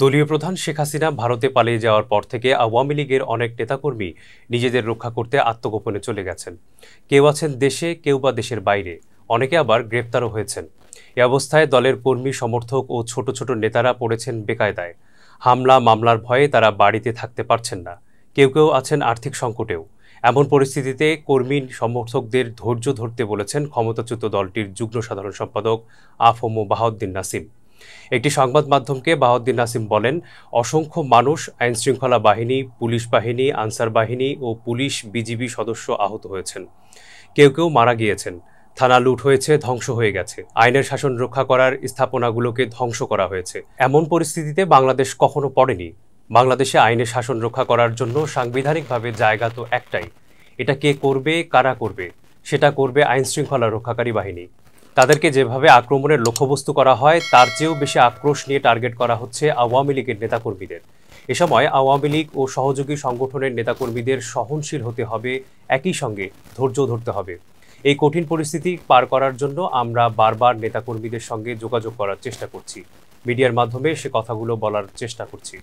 দলীয় প্রধান শেখ হাসিনা ভারতে পালিয়ে যাওয়ার পর থেকে আওয়ামী লীগের অনেক নেতাকর্মী নিজেদের রক্ষা করতে আত্মগোপনে চলে গেছেন কেউ আছেন দেশে কেউ বা দেশের বাইরে অনেকে আবার গ্রেপ্তারও হয়েছেন এ অবস্থায় দলের কর্মী সমর্থক ও ছোট ছোট নেতারা পড়েছেন বেকায়দায় হামলা মামলার ভয়ে তারা বাড়িতে থাকতে পারছেন না কেউ কেউ আছেন আর্থিক সংকটেও এমন পরিস্থিতিতে কর্মী সমর্থকদের ধৈর্য ধরতে বলেছেন ক্ষমতাচ্যুত দলটির যুগ্ম সাধারণ সম্পাদক আফম বাহাউদ্দিন নাসিম একটি সংবাদ মাধ্যমকে বাহাউদ্দিন নাসিম বলেন অসংখ্য মানুষ আইনশৃঙ্খলা বাহিনী পুলিশ বাহিনী আনসার বাহিনী ও পুলিশ বিজিবি সদস্য আহত হয়েছেন কেউ কেউ মারা গিয়েছেন থানা লুট হয়েছে ধ্বংস হয়ে গেছে আইনের শাসন রক্ষা করার স্থাপনাগুলোকে ধ্বংস করা হয়েছে এমন পরিস্থিতিতে বাংলাদেশ কখনো পড়েনি বাংলাদেশে আইনের শাসন রক্ষা করার জন্য সাংবিধানিকভাবে জায়গা তো একটাই এটা কে করবে কারা করবে সেটা করবে আইন শৃঙ্খলা রক্ষাকারী বাহিনী তাদেরকে যেভাবে আক্রমণের লক্ষ্যবস্তু করা হয় তার চেয়েও বেশি আক্রোশ নিয়ে টার্গেট করা হচ্ছে আওয়ামী লীগের নেতাকর্মীদের এ সময় আওয়ামী লীগ ও সহযোগী সংগঠনের নেতাকর্মীদের সহনশীল হতে হবে একই সঙ্গে ধৈর্য ধরতে হবে এই কঠিন পরিস্থিতি পার করার জন্য আমরা বারবার নেতাকর্মীদের সঙ্গে যোগাযোগ করার চেষ্টা করছি মিডিয়ার মাধ্যমে সে কথাগুলো বলার চেষ্টা করছি